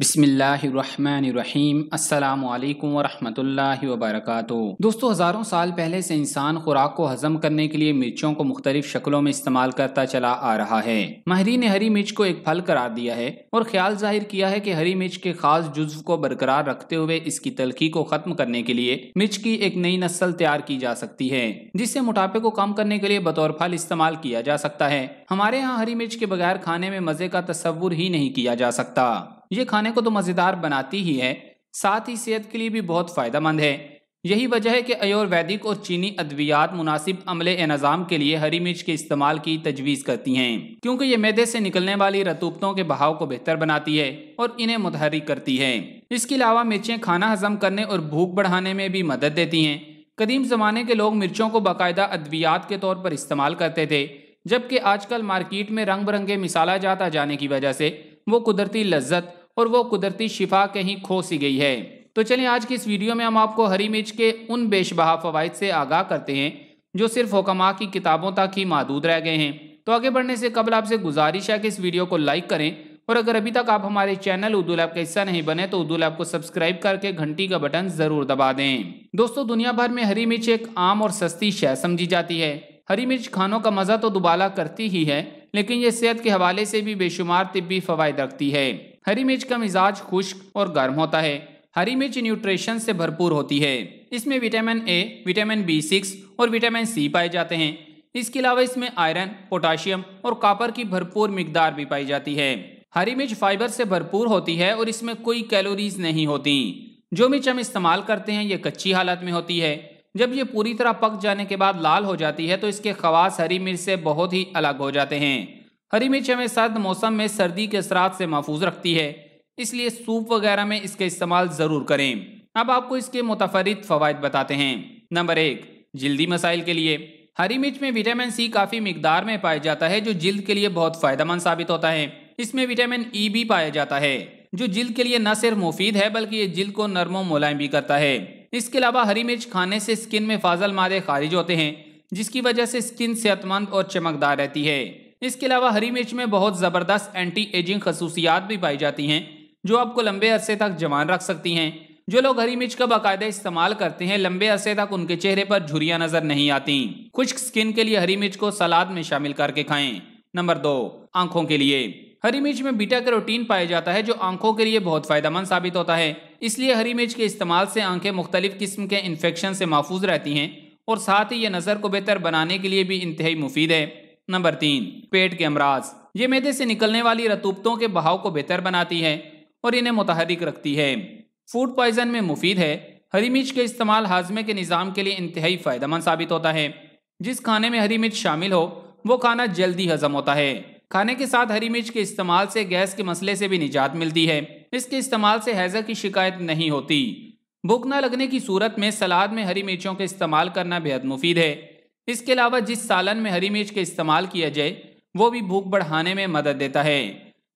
बिसमीम् अल्लाम वरहमतुल्लाहि वबरकातु दोस्तों हज़ारों साल पहले से इंसान खुराक को हज़म करने के लिए मिर्चों को मुख्तलिफ शक्लों में इस्तेमाल करता चला आ रहा है माहरी ने हरी मिर्च को एक फल करार दिया है और ख्याल जाहिर किया है कि हरी मिर्च के खास जुज्व को बरकरार रखते हुए इसकी तलखी को ख़त्म करने के लिए मिर्च की एक नई नस्ल तैयार की जा सकती है जिससे मोटापे को कम करने के लिए बतौर फल इस्तेमाल किया जा सकता है हमारे यहाँ हरी मिर्च के बगैर खाने में मज़े का तस्वुर ही नहीं किया जा सकता ये खाने को तो मज़ेदार बनाती ही है साथ ही सेहत के लिए भी बहुत फ़ायदेमंद है यही वजह है कि आयुर्वैदिक और चीनी अद्वियात मुनासिब अमले नज़ाम के लिए हरी मिर्च के इस्तेमाल की तजवीज़ करती हैं क्योंकि ये मैदे से निकलने वाली रतूबतों के बहाव को बेहतर बनाती है और इन्हें मुतहरिक करती है इसके अलावा मिर्चें खाना हजम करने और भूख बढ़ाने में भी मदद देती हैं कदीम ज़माने के लोग मिर्चों को बाकायदा अद्वियात के तौर पर इस्तेमाल करते थे जबकि आजकल मार्केट में रंग बिरंगे मिसाला जात आ जाने की वजह से वो कुदरती लज्जत और वो कुदरती शिफा कहीं खो सी गई है तो चलिए आज की इस वीडियो में हम आपको हरी मिर्च के उन बेशबहा फ़वाद से आगाह करते हैं जो सिर्फ हुकमा की किताबों तक ही महदूद रह गए हैं तो आगे बढ़ने से कबल आपसे गुजारिश है कि इस वीडियो को लाइक करें और अगर अभी तक आप हमारे चैनल उर्दू लैब का हिस्सा नहीं बने तो उर्दू लैब को सब्सक्राइब करके घंटी का बटन जरूर दबा दें दोस्तों दुनिया भर में हरी मिर्च एक आम और सस्ती शह समझी जाती है हरी मिर्च खानों का मज़ा तो दुबाला करती ही है लेकिन ये सेहत के हवाले से भी बेशुमार तिब्बी फवायद रखती है हरी मिर्च का मिजाज खुश्क और गर्म होता है हरी मिर्च न्यूट्रिशन से भरपूर होती है इसमें vitamin A vitamin B six और विटामिन सी पाए जाते हैं इसके अलावा इसमें आयरन पोटाशियम और कॉपर की भरपूर मिकदार भी पाई जाती है हरी मिर्च फाइबर से भरपूर होती है और इसमें कोई कैलोरीज नहीं होती जो मिर्च हम इस्तेमाल करते हैं ये कच्ची हालत में होती है जब ये पूरी तरह पक जाने के बाद लाल हो जाती है तो इसके खवास हरी मिर्च से बहुत ही अलग हो जाते हैं हरी मिर्च हमें सर्द मौसम में सर्दी के असरात से महफूज रखती है इसलिए सूप वगैरह में इसका इस्तेमाल ज़रूर करें अब आपको इसके मुतफरद फ़वाद बताते हैं नंबर एक जल्दी मसाइल के लिए हरी मिर्च में विटामिन सी काफ़ी मकदार में पाया जाता है जो जल्द के लिए बहुत मंद साबित होता है इसमें विटामिन ई भी पाया जाता है जो जल्द के लिए न सिर्फ मुफीद है बल्कि ये जल्द को नरमो मुलायम भी करता है इसके अलावा हरी मिर्च खाने से स्किन में फाजल मादे खारिज होते हैं जिसकी वजह से स्किन सेहतमंद और चमकदार रहती है इसके अलावा हरी मिर्च में बहुत ज़बरदस्त एंटी एजिंग खसूसियात भी पाई जाती हैं जो आपको लंबे अरसे तक जवान रख सकती हैं जो लोग हरी मिर्च का बाकायदा इस्तेमाल करते हैं लंबे अरसे तक उनके चेहरे पर झुरियाँ नजर नहीं आती खुश्क स्किन के लिए हरी मिर्च को सलाद में शामिल करके खाएं नंबर दो आंखों के लिए हरी मिर्च में बीटा कैरोटीन पाया जाता है जो आंखों के लिए बहुत फायदेमंद साबित होता है इसलिए हरी मिर्च के इस्तेमाल से आंखें मुख्तलिफ किस्म के इन्फेक्शन से महफूज रहती हैं और साथ ही ये नज़र को बेहतर बनाने के लिए भी इंतहाई मुफीद है नंबर तीन पेट के अमराज ये मैदे से निकलने वाली रतूबतों के बहाव को बेहतर बनाती है और इन्हें मुतहरिक रखती है फूड पॉइजन में मुफीद है हरी मिर्च के इस्तेमाल हाजमे के निज़ाम के लिए इंतहाई फ़ायदेमंद साबित होता है जिस खाने में हरी मिर्च शामिल हो वो खाना जल्दी हजम होता है खाने के साथ हरी मिर्च के इस्तेमाल से गैस के मसले से भी निजात मिलती है इसके इस्तेमाल से हैज़ा की शिकायत नहीं होती भूख न लगने की सूरत में सलाद में हरी मिर्चों का इस्तेमाल करना बेहद मुफीद है इसके अलावा जिस सालन में हरी मिर्च का इस्तेमाल किया जाए वो भी भूख बढ़ाने में मदद देता है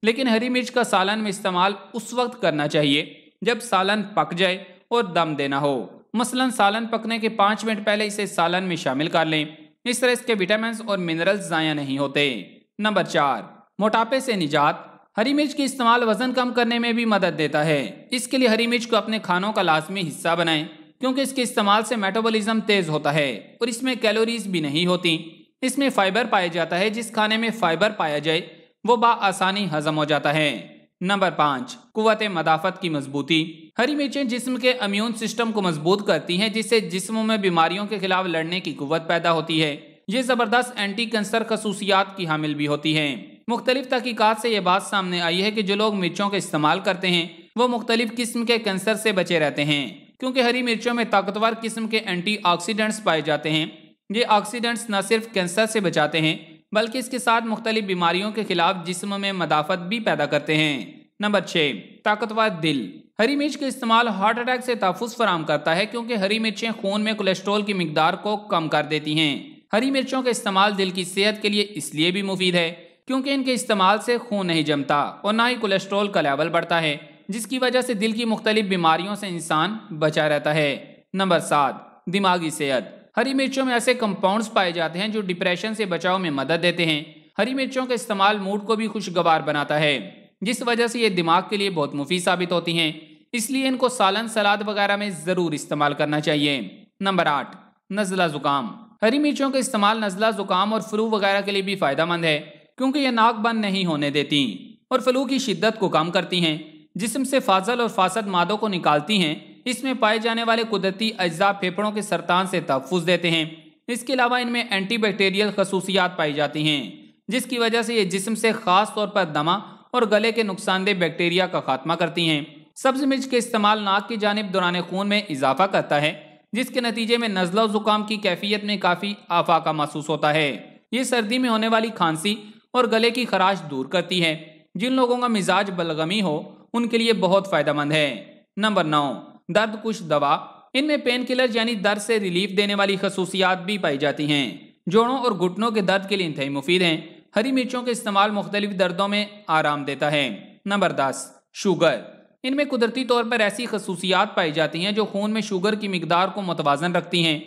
लेकिन हरी मिर्च का सालन में इस्तेमाल उस वक्त करना चाहिए जब सालन पक जाए और दम देना हो मसलन सालन पकने के पाँच मिनट पहले इसे सालन में शामिल कर लें इस तरह इसके विटामिन और मिनरल्स ज़ाया नहीं होते नंबर चार मोटापे से निजात हरी मिर्च के इस्तेमाल वजन कम करने में भी मदद देता है इसके लिए हरी मिर्च को अपने खानों का लाजमी हिस्सा बनाएं क्योंकि इसके इस्तेमाल से मेटाबॉलिज्म तेज होता है और इसमें कैलोरीज भी नहीं होती इसमें फाइबर पाया जाता है जिस खाने में फाइबर पाया जाए वो बआसानी हजम हो जाता है नंबर पाँच कुत मदाफत की मजबूती हरी मिर्चें जिस्म के अम्यून सिस्टम को मजबूत करती हैं जिससे जिस्म में बीमारियों के खिलाफ लड़ने की कुत पैदा होती है ये ज़बरदस्त एंटी कैंसर खसूसियात की हामिल भी होती है मुख्तलिफ तहकीकत से ये बात सामने आई है कि जो लोग मिर्चों का इस्तेमाल करते हैं वो मुख्तलिफ किस्म के कैंसर से बचे रहते हैं क्योंकि हरी मिर्चों में ताकतवर किस्म के एंटीऑक्सीडेंट्स पाए जाते हैं ये ऑक्सीडेंट्स न सिर्फ कैंसर से बचाते हैं बल्कि इसके साथ मुख्तलिफ बीमारियों के खिलाफ जिसम में मदाफत भी पैदा करते हैं नंबर छः ताकतवर दिल हरी मिर्च का इस्तेमाल हार्ट अटैक से तहफ़ फराम करता है क्योंकि हरी मिर्चें खून में कोलेस्ट्रोल की मकदार को कम कर देती हैं हरी मिर्चों का इस्तेमाल दिल की सेहत के लिए इसलिए भी मुफीद है क्योंकि इनके इस्तेमाल से खून नहीं जमता और ना ही कोलेस्ट्रोल का लेवल बढ़ता है जिसकी वजह से दिल की मुख्तलिफ बीमारियों से इंसान बचा रहता है नंबर सात दिमागी सेहत हरी मिर्चों में ऐसे कंपाउंड्स पाए जाते हैं जो डिप्रेशन से बचाव में मदद देते हैं हरी मिर्चों का इस्तेमाल मूड को भी खुशगवार बनाता है जिस वजह से ये दिमाग के लिए बहुत मुफी साबित होती हैं इसलिए इनको सालन सलाद वगैरह में ज़रूर इस्तेमाल करना चाहिए नंबर आठ नज़ला ज़ुकाम हरी मिर्चों का इस्तेमाल नज़ला ज़ुकाम और फ्लू वगैरह के लिए भी फ़ायदा मंद है क्योंकि ये नाक बंद नहीं होने देती और फ्लू की शिद्दत को कम करती हैं जिसम से फाजल और फासद मादों को निकालती हैं इसमें पाए जाने वाले कुदरती अज्जा फेफड़ों के सरतान से तहफुज देते हैं इसके अलावा इनमें एंटी बैक्टीरियल खसूसियात पाई जाती हैं जिसकी वजह से ये जिसम से ख़ास तौर पर दमा और गले के नुकसानदेह बैक्टीरिया का खात्मा करती हैं सब्ज मिर्च के इस्तेमाल नाक की जानब दौरान खून में इजाफा करता है जिसके नतीजे में नज़ला ज़ुकाम की कैफियत में काफ़ी आफाका महसूस होता है ये सर्दी में होने वाली खांसी और गले की खराश दूर करती है जिन लोगों का मिजाज बलगमी हो उनके लिए बहुत फायदेमंद है नंबर नौ दर्द कुछ दवा इनमें पेन किलर यानी दर्द से रिलीफ देने वाली खसूसियात भी पाई जाती हैं जोड़ों और घुटनों के दर्द के लिए इंतई मुफीद हैं हरी मिर्चों के इस्तेमाल मुख्तलिफ दर्दों में आराम देता है नंबर दस शुगर इनमें कुदरती तौर पर ऐसी खसूसियात पाई जाती हैं जो खून में शुगर की मकदार को मतवाजन रखती हैं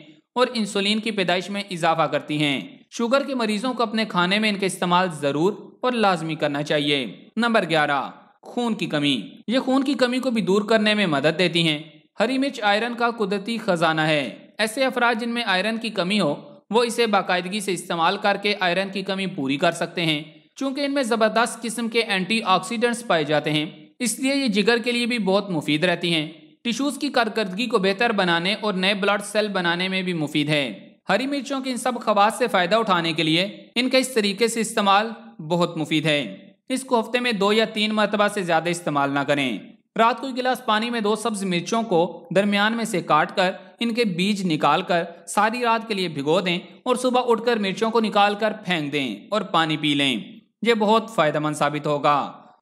और इंसुलिन की पैदाइश में इजाफा करती हैं शुगर के मरीजों को अपने खाने में इनका इस्तेमाल जरूर और लाजमी करना चाहिए नंबर ग्यारह खून की कमी ये खून की कमी को भी दूर करने में मदद देती है हरी मिर्च आयरन का कुदरती खजाना है ऐसे अफराज जिनमें आयरन की कमी हो वो इसे बाकायदगी से इस्तेमाल करके आयरन की कमी पूरी कर सकते हैं चूंकि इनमें ज़बरदस्त किस्म के एंटीऑक्सीडेंट्स पाए जाते हैं इसलिए ये जिगर के लिए भी बहुत मुफीद रहती हैं टिश्यूज़ की कारकर्दगी को बेहतर बनाने और नए ब्लड सेल बनाने में भी मुफीद है हरी मिर्चों के इन सब खवास से फ़ायदा उठाने के लिए इनका इस तरीके से इस्तेमाल बहुत मुफीद है इसको हफ्ते में दो या तीन मरतबा से ज़्यादा इस्तेमाल ना करें रात को एक गिलास पानी में दो सब्ज मिर्चों को दरमियान में से काट कर इनके बीज निकाल कर सारी रात के लिए भिगो दें और सुबह उठकर मिर्चों को निकाल कर फेंक दें और पानी पी लें यह बहुत फ़ायदेमंद साबित होगा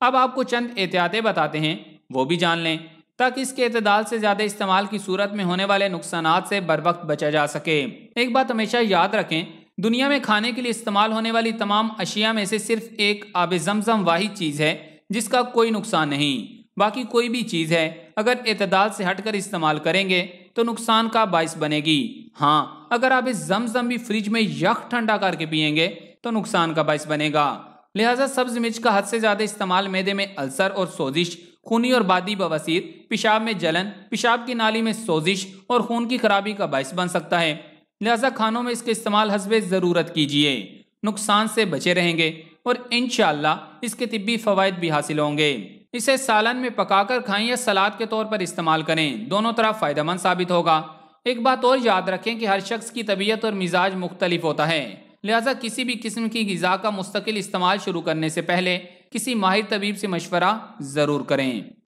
अब आपको चंद एहतियातें बताते हैं वो भी जान लें तक इसके अतदाल से ज़्यादा इस्तेमाल की सूरत में होने वाले नुकसान से बर वक्त बचा जा सके एक बात हमेशा याद रखें दुनिया में खाने के लिए इस्तेमाल होने वाली तमाम अशिया में से सिर्फ एक आब जमजम वाही चीज़ है जिसका कोई नुकसान नहीं बाकी कोई भी चीज़ है अगर अतदाल से हटकर इस्तेमाल करेंगे तो नुकसान का बायस बनेगी हाँ अगर आप इस जमजम भी फ्रिज में यख ठंडा करके पियेंगे तो नुकसान का बायस बनेगा लिहाजा सब्ज मिर्च का हद से ज़्यादा इस्तेमाल मैदे में अल्सर और सोजिश खूनी और बादी बवासीर पेशाब में जलन पेशाब की नाली में सोजिश और खून की खराबी का बायस बन सकता है लिहाजा खानों में इसके इस्तेमाल हसब ज़रूरत कीजिए नुकसान से बचे रहेंगे और इन इसके तिबी फवायद भी हासिल होंगे इसे सालन में पकाकर खाएं या सलाद के तौर पर इस्तेमाल करें दोनों तरफ फ़ायदेमंद साबित होगा एक बात और याद रखें कि हर शख्स की तबीयत और मिजाज मुख्तलिफ होता है लिहाजा किसी भी किस्म की गज़ा का मुस्तकिल इस्तेमाल शुरू करने से पहले किसी माहिर तबीब से मशवरा ज़रूर करें